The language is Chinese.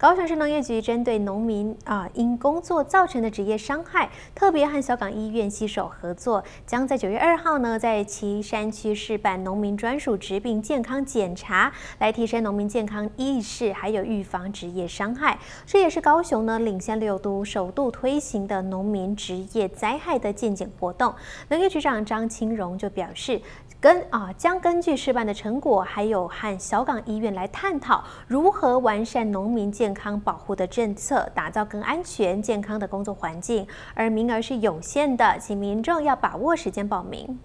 高雄市农业局针对农民啊因工作造成的职业伤害，特别和小港医院携手合作，将在九月二号呢，在旗山区试办农民专属疾病健康检查，来提升农民健康意识，还有预防职业伤害。这也是高雄呢领先六都首度推行的农民职业灾害的健检活动。农业局长张清荣就表示，根啊将根据试办的成果，还有和小港医院来探讨如何完善农民健。健康保护的政策，打造更安全、健康的工作环境。而名额是有限的，请民众要把握时间报名。